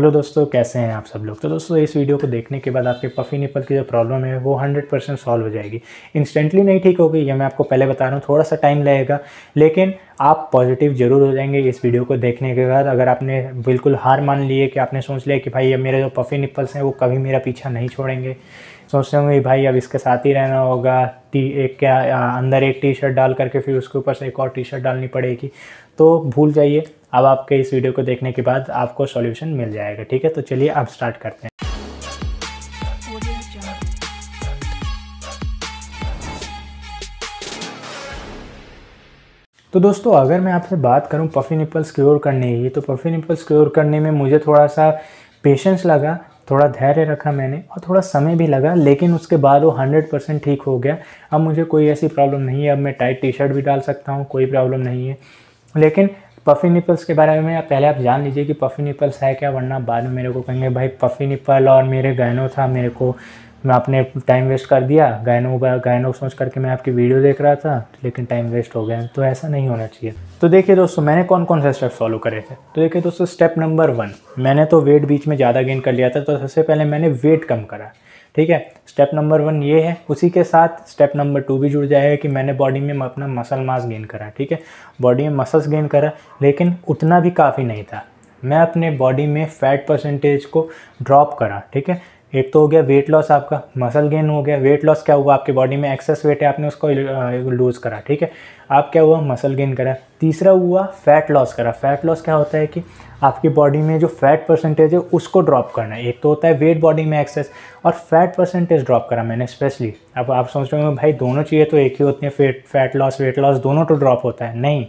hello दोस्तों कैसे हैं आप सब लोग तो दोस्तों इस वीडियो को देखने के बाद आपके पफी निपल की जो प्रॉब्लम है वो 100 परसेंट सॉल्व हो जाएगी इंस्टेंटली नहीं ठीक होगी ये मैं आपको पहले बता रहा हूँ थोड़ा सा टाइम लगेगा लेकिन आप पॉजिटिव जरूर हो जाएंगे इस वीडियो को देखने के बाद अगर आपने बिल्कुल हार मान ली है कि आपने सोच लिया कि भाई ये मेरे जो पफी निपल्स हैं वो कभी मेरा पीछा नहीं छोड़ेंगे सोचते होंगे भाई अब इसके साथ ही रहना होगा टी एक क्या अंदर एक टी शर्ट डाल करके फिर उसके ऊपर से एक और टी शर्ट डालनी पड़ेगी तो भूल जाइए अब आपके इस वीडियो को देखने के बाद आपको सॉल्यूशन मिल जाएगा ठीक है तो चलिए अब स्टार्ट करते हैं तो दोस्तों अगर मैं आपसे बात करूं पफी निपल्स क्योर करने की तो पफी निपल्स क्योर करने में मुझे थोड़ा सा पेशेंस लगा थोड़ा धैर्य रखा मैंने और थोड़ा समय भी लगा लेकिन उसके बाद वो हंड्रेड परसेंट ठीक हो गया अब मुझे कोई ऐसी प्रॉब्लम नहीं है अब मैं टाइट टी शर्ट भी डाल सकता हूँ कोई प्रॉब्लम नहीं है लेकिन पफ़ी निपल्स के बारे में पहले आप जान लीजिए कि पफ़ी निपल्स है क्या वरना बाद में मेरे को कहेंगे भाई पफ़ी निपल और मेरे गहनों था मेरे को मैं आपने टाइम वेस्ट कर दिया गायनो गायनो सोच करके मैं आपकी वीडियो देख रहा था लेकिन टाइम वेस्ट हो गया तो ऐसा नहीं होना चाहिए तो देखिए दोस्तों मैंने कौन कौन से स्टेप फॉलो करे थे तो देखिए दोस्तों स्टेप नंबर वन मैंने तो वेट बीच में ज़्यादा गेन कर लिया था तो सबसे पहले मैंने वेट कम करा ठीक है स्टेप नंबर वन ये है उसी के साथ स्टेप नंबर टू भी जुड़ जाएगा कि मैंने बॉडी में अपना मसल मास गेन करा ठीक है बॉडी में मसल्स गेन करा लेकिन उतना भी काफ़ी नहीं था मैं अपने बॉडी में फैट परसेंटेज को ड्रॉप करा ठीक है एक तो हो गया वेट लॉस आपका मसल गेन हो गया वेट लॉस क्या हुआ आपके बॉडी में एक्सेस वेट है आपने उसको लूज़ करा ठीक है आप क्या हुआ मसल गेन करा तीसरा हुआ फैट लॉस करा फैट लॉस क्या होता है कि आपकी बॉडी में जो फैट परसेंटेज है उसको ड्रॉप करना है एक तो होता है वेट बॉडी में एक्सेस और फैट परसेंटेज ड्रॉप करा मैंने स्पेशली अब आप सोच रहे हो भाई दोनों चाहिए तो एक ही होती हैं फैट लॉस वेट लॉस दोनों तो ड्रॉप होता है नहीं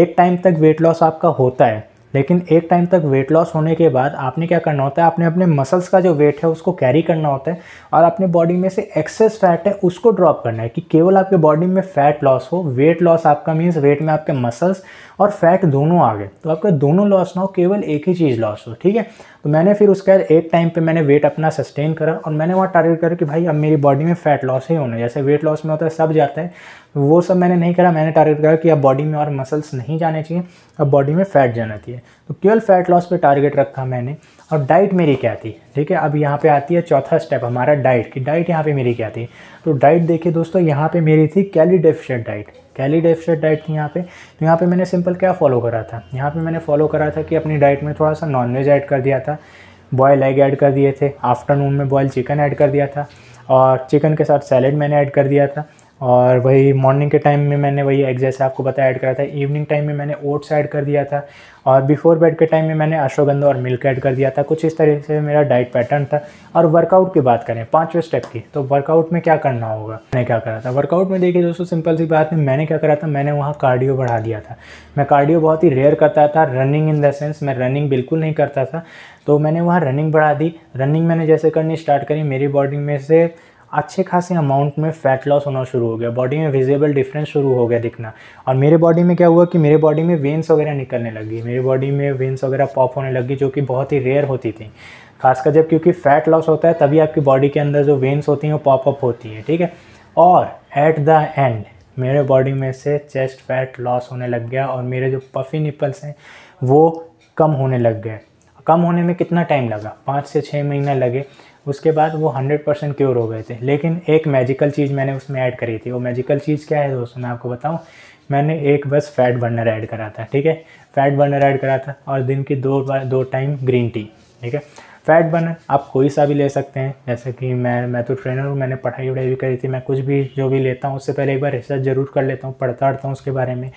एक टाइम तक वेट लॉस आपका होता है लेकिन एक टाइम तक वेट लॉस होने के बाद आपने क्या करना होता है आपने अपने मसल्स का जो वेट है उसको कैरी करना होता है और अपने बॉडी में से एक्सेस फैट है उसको ड्रॉप करना है कि केवल आपके बॉडी में फैट लॉस हो वेट लॉस आपका मीन्स वेट में आपके मसल्स और फैट दोनों आ गए तो आपका दोनों लॉस ना हो केवल एक ही चीज़ लॉस हो ठीक है तो मैंने फिर उसके बाद एक टाइम पे मैंने वेट अपना सस्टेन करा और मैंने वहाँ टारगेट करा कि भाई अब मेरी बॉडी में फैट लॉस ही होना जैसे वेट लॉस में होता है सब जाता है वो सब मैंने नहीं करा मैंने टारगेट करा कि अब बॉडी में और मसल्स नहीं जाने चाहिए अब बॉडी में फ़ैट जाना चाहिए तो केवल फैट लॉस पे टारगेट रखा मैंने और डाइट मेरी क्या थी ठीक है अब यहाँ पे आती है चौथा स्टेप हमारा डाइट की डाइट यहाँ पे मेरी क्या थी तो डाइट देखिए दोस्तों यहाँ पे मेरी थी calorie deficient diet calorie deficient diet थी यहाँ पे तो यहाँ पे मैंने सिंपल क्या फॉलो करा था यहाँ पे मैंने फॉलो करा था कि अपनी डाइट में थोड़ा सा नॉनवेज ऐड कर दिया था बॉयल एग ऐड कर दिए थे आफ्टरनून में बॉयल चिकन ऐड कर दिया था और चिकन के साथ सैलेड मैंने ऐड कर दिया था और वही मॉर्निंग के टाइम में मैंने वही एग जैसे आपको बताया ऐड करा था इवनिंग टाइम में मैंने ओट्स ऐड कर दिया था और बिफोर बेड के टाइम में मैंने अश्वगंधा और मिल्क ऐड कर दिया था कुछ इस तरह से मेरा डाइट पैटर्न था और वर्कआउट की बात करें पाँचवें स्टेप की तो वर्कआउट में क्या करना होगा मैंने क्या करा था वर्कआउट में देखिए दोस्तों सिंपल सी बात में मैंने क्या करा था मैंने वहाँ कार्डियो बढ़ा दिया था मैं कार्डियो बहुत ही रेयर करता था रनिंग इन द सेंस मैं रनिंग बिल्कुल नहीं करता था तो मैंने वहाँ रनिंग बढ़ा दी रनिंग मैंने जैसे करनी स्टार्ट करी मेरी बॉडी में से अच्छे खासे अमाउंट में फैट लॉस होना शुरू हो गया बॉडी में विजिबल डिफरेंस शुरू हो गया दिखना और मेरे बॉडी में क्या हुआ कि मेरे बॉडी में वेंस वगैरह निकलने लगी मेरी बॉडी में वेंस वगैरह पॉप होने लगी जो कि बहुत ही रेयर होती थी खासकर जब क्योंकि फैट लॉस होता है तभी आपकी बॉडी के अंदर जो वेंस होती हैं वो पॉपअप होती हैं ठीक है और एट द एंड मेरे बॉडी में से चेस्ट फैट लॉस होने लग गया और मेरे जो पफी निपल्स हैं वो कम होने लग गए कम होने में कितना टाइम लगा पाँच से छः महीना लगे उसके बाद वो हंड्रेड परसेंट क्योर हो गए थे लेकिन एक मैजिकल चीज़ मैंने उसमें ऐड करी थी वो मैजिकल चीज़ क्या है दोस्तों मैं आपको बताऊँ मैंने एक बस फैट बर्नर ऐड करा था ठीक है फैट बर्नर ऐड करा था और दिन की दो बार दो टाइम ग्रीन टी ठीक है फैट बर्नर आप कोई सा भी ले सकते हैं जैसे कि मैं मैं तो ट्रेनर हूँ मैंने पढ़ाई वढ़ाई भी करी थी मैं कुछ भी जो भी लेता हूँ उससे पहले एक बार रिसर्च जरूर कर लेता हूँ पढ़ता पढ़ता हूँ उसके बारे में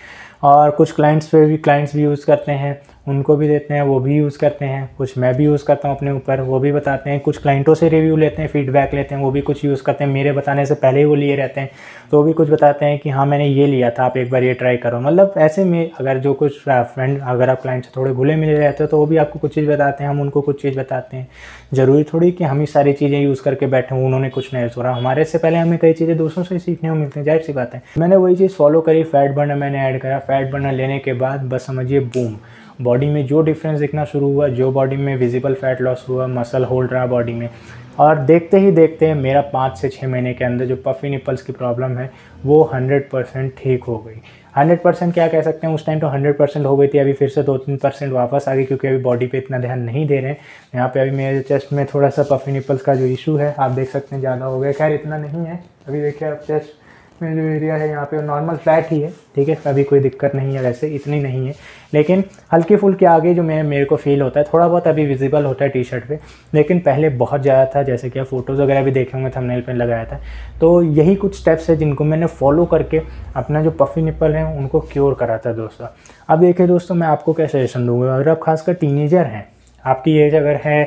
और कुछ क्लाइंट्स पे भी क्लाइंट्स भी यूज़ करते हैं उनको भी देते हैं वो भी यूज़ करते हैं कुछ मैं भी यूज़ करता हूँ अपने ऊपर वो भी बताते हैं कुछ क्लाइंटों से रिव्यू लेते हैं फीडबैक लेते हैं वो भी कुछ यूज़ करते हैं मेरे बताने से पहले ही वो लिए रहते हैं तो वो भी कुछ बताते हैं कि हाँ मैंने ये लिया था आप एक बार ये ट्राई करो मतलब ऐसे में अगर जो कुछ फ्रेंड अगर आप क्लाइंट से थोड़े घुले मिले रहते हो तो वो भी आपको कुछ चीज़ बताते हैं हम उनको कुछ चीज़ बताते हैं ज़रूरी थोड़ी कि हम ही सारी चीज़ें यूज़ करके बैठे हूँ उन्होंने कुछ नहीं सोरा हमारे से पहले हमें कई चीज़ें दूसरों से सीखने को मिलती हैं जाहिर सी बात है मैंने वही चीज़ फॉलो करी फैट बर्नर मैंने ऐड करा फैट बर्नर लेने के बाद बस समझिए बूम बॉडी में जो डिफरेंस दिखना शुरू हुआ जो बॉडी में विजिबल फैट लॉस हुआ मसल होल्ड रहा बॉडी में और देखते ही देखते हैं मेरा पाँच से छः महीने के अंदर जो पफी निपल्स की प्रॉब्लम है वो हंड्रेड परसेंट ठीक हो गई हंड्रेड परसेंट क्या कह सकते हैं उस टाइम तो हंड्रेड परसेंट हो गई थी अभी फिर से दो तीन परसेंट वापस आ गई क्योंकि अभी बॉडी पे इतना ध्यान नहीं दे रहे हैं यहाँ पे अभी मेरे चेस्ट में थोड़ा सा पफी निपल्स का जो इशू है आप देख सकते हैं ज़्यादा हो गया खैर इतना नहीं है अभी देखिए आप चेस्ट में जो एरिया है यहाँ पे नॉर्मल फ्लैट ही है ठीक है अभी कोई दिक्कत नहीं है वैसे इतनी नहीं है लेकिन हल्के फुल्की आगे जो मैं मेरे को फील होता है थोड़ा बहुत अभी विजिबल होता है टी शर्ट पर लेकिन पहले बहुत ज़्यादा था जैसे कि आप फोटोज़ वगैरह भी देखे होंगे थमनेल पर लगाया था तो यही कुछ स्टेप्स है जिनको मैंने फॉलो करके अपना जो पफी निपल है उनको क्योर करा था दोस्तों अब देखिए दोस्तों मैं आपको क्या सजेशन दूँगा अगर आप खासकर टीनेजर हैं आपकी एज अगर है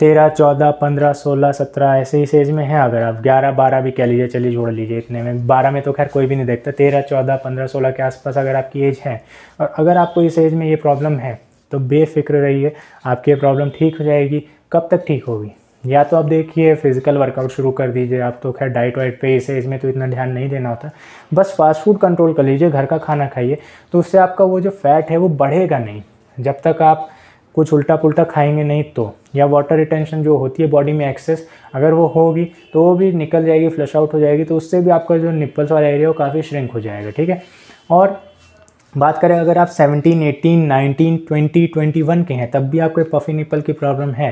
तेरह चौदह पंद्रह सोलह सत्रह ऐसे ही सेज में है अगर आप ग्यारह बारह भी कह लीजिए चलिए जोड़ लीजिए इतने में बारह में तो खैर कोई भी नहीं देखता तेरह चौदह पंद्रह सोलह के आसपास अगर आपकी एज है और अगर आपको इस एज में ये प्रॉब्लम है तो बेफिक्र रहिए आपकी प्रॉब्लम ठीक हो जाएगी कब तक ठीक होगी या तो आप देखिए फिजिकल वर्कआउट शुरू कर दीजिए आप तो खैर डाइट वाइट पे इस एज में तो इतना ध्यान नहीं देना होता बस फास्ट फूड कंट्रोल कर लीजिए घर का खाना खाइए तो उससे आपका वो जो फैट है वो बढ़ेगा नहीं जब तक आप कुछ उल्टा पुल्टा खाएंगे नहीं तो या वाटर रिटेंशन जो होती है बॉडी में एक्सेस अगर वो होगी तो वो भी निकल जाएगी फ्लश आउट हो जाएगी तो उससे भी आपका जो निप्पल्स वाला एरिया वो काफ़ी श्रिंक हो जाएगा ठीक है और बात करें अगर आप 17, 18, 19, 20, 21 के हैं तब भी आपको पफी निप्पल की प्रॉब्लम है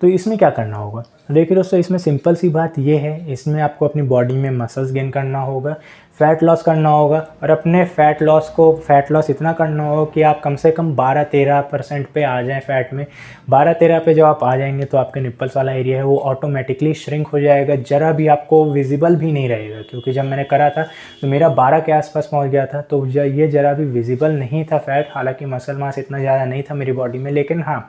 तो इसमें क्या करना होगा देखिए दोस्तों इसमें सिंपल सी बात ये है इसमें आपको अपनी बॉडी में मसल्स गेन करना होगा फैट लॉस करना होगा और अपने फैट लॉस को फैट लॉस इतना करना होगा कि आप कम से कम 12-13 परसेंट पर आ जाएं फैट में 12-13 पे जब आप आ जाएंगे तो आपके निप्पल्स वाला एरिया है वो ऑटोमेटिकली श्रिंक हो जाएगा ज़रा भी आपको विजिबल भी नहीं रहेगा क्योंकि जब मैंने करा था तो मेरा बारह के आसपास पहुँच गया था तो ये ज़रा भी विजिबल नहीं था फैट हालाँकि मसल मास इतना ज़्यादा नहीं था मेरी बॉडी में लेकिन हाँ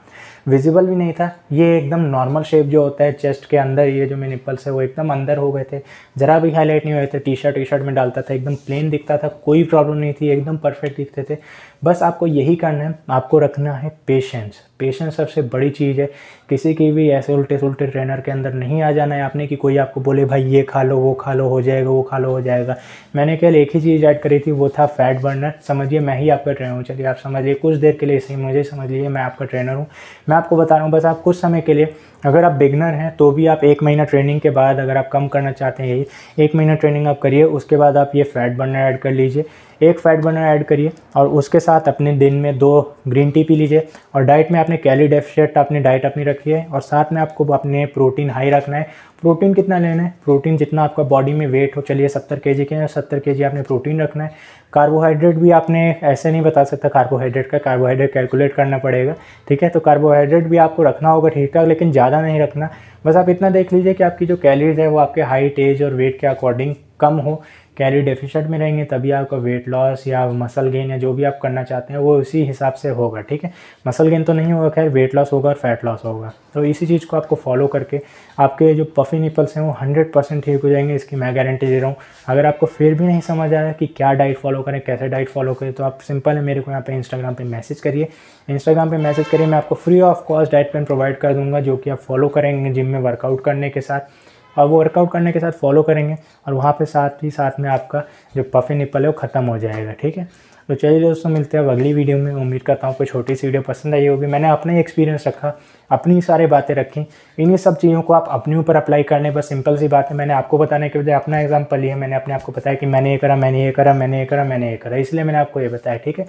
विजिबल भी नहीं था ये एकदम नॉर्मल शेप जो होता है चेस्ट के अंदर ये जो मेरे निपल्स है वो एकदम अंदर हो गए थे ज़रा भी हाईलाइट नहीं हुए थे टी शर्ट टी शर्ट में डालता था एकदम प्लेन दिखता था कोई प्रॉब्लम नहीं थी एकदम परफेक्ट दिखते थे बस आपको यही करना है आपको रखना है पेशेंस पेशेंस सबसे बड़ी चीज़ है किसी की भी ऐसे उल्टे सुलटे ट्रेनर के अंदर नहीं आ जाना है आपने कि कोई आपको बोले भाई ये खा लो वो खा लो हो जाएगा वो खा लो हो जाएगा मैंने कल एक ही चीज़ ऐड करी थी वो था फैट बर्नर समझिए मैं ही आपका ट्रेनर हूँ चलिए आप समझिए कुछ देर के लिए सही मुझे समझ लीजिए मैं आपका ट्रेनर हूँ मैं आपको बता रहा हूँ बस आप कुछ समय के लिए अगर आप बिगनर हैं तो भी आप एक महीना ट्रेनिंग के बाद अगर आप कम करना चाहते हैं एक महीना ट्रेनिंग आप करिए उसके बाद आप ये फैट बर्नर ऐड कर लीजिए एक फैट बर्नर ऐड करिए और उसके साथ अपने दिन में दो ग्रीन टी पी लीजिए और डाइट में आपने कैली डेफिशिएट अपनी डाइट अपनी रखी है और साथ में आपको अपने प्रोटीन हाई रखना है प्रोटीन कितना लेना है प्रोटीन जितना आपका बॉडी में वेट हो चलिए सत्तर के जी के सत्तर के जी आपने प्रोटीन रखना है कार्बोहाइड्रेट भी आपने ऐसे नहीं बता सकता कार्बोहाइड्रेट का कार्बोहाइड्रेट कैलकुलेट करना पड़ेगा ठीक है तो कार्बोहाइड्रेट भी आपको रखना होगा ठीक ठाक लेकिन ज़्यादा नहीं रखना बस आप इतना देख लीजिए कि आपकी जो कैलरीज है वो आपके हाइट एज और वेट के अकॉर्डिंग कम हो कैलोरी डेफिशिएट में रहेंगे तभी आपका वेट लॉस या मसल गेन या जो भी आप करना चाहते हैं वो उसी हिसाब से होगा ठीक है मसल गेन तो नहीं होगा खैर वेट लॉस होगा और फैट लॉस होगा तो इसी चीज़ को आपको फॉलो करके आपके जो पफी निपल्स हैं वो हंड्रेड परसेंट ठीक हो जाएंगे इसकी मैं गारंटी दे रहा हूँ अगर आपको फिर भी नहीं समझ आया कि क्या डाइट फॉलो करें कैसे डाइट फॉलो करें तो आप सिंपल है मेरे को यहाँ पे इंस्टाग्राम पे मैसेज करिए इंस्टाग्राम पे मैसेज करिए मैं आपको free of cost diet plan provide कर दूँगा जो कि आप फॉलो करेंगे जिम में वर्कआउट करने के साथ और वो वर्कआउट करने के साथ फॉलो करेंगे और वहाँ पर साथ ही साथ में आपका जो पफी निपल है वो ख़त्म हो जाएगा ठीक है तो चलिए दोस्तों मिलते हैं अब अगली वीडियो में उम्मीद करता हूँ कोई छोटी सी वीडियो पसंद आई होगी मैंने अपना ही एक्सपीरियंस रखा अपनी सारी बातें रखी इन्हीं सब चीज़ों को आप अपने ऊपर अप्लाई करने पर बस सिंपल सी बात है मैंने आपको बताने के बजाय अपना एग्जाम्पल लिया मैंने अपने आपको बताया कि मैंने ये करा मैंने ये करा मैंने ये करा मैंने ये करा इसलिए मैंने आपको ये बताया ठीक है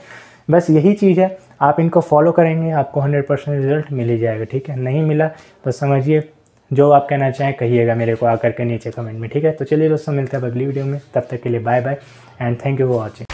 बस यही चीज़ है आप इनको फॉलो करेंगे आपको हंड्रेड परसेंट रिजल्ट मिल ही जाएगा ठीक है नहीं मिला तो समझिए जो आप कहना चाहें कहिएगा मेरे को आकर के नीचे कमेंट में ठीक है तो चलिए दोस्तों मिलते हैं अब अगली वीडियो में तब तक के लिए bye bye and thank you for watching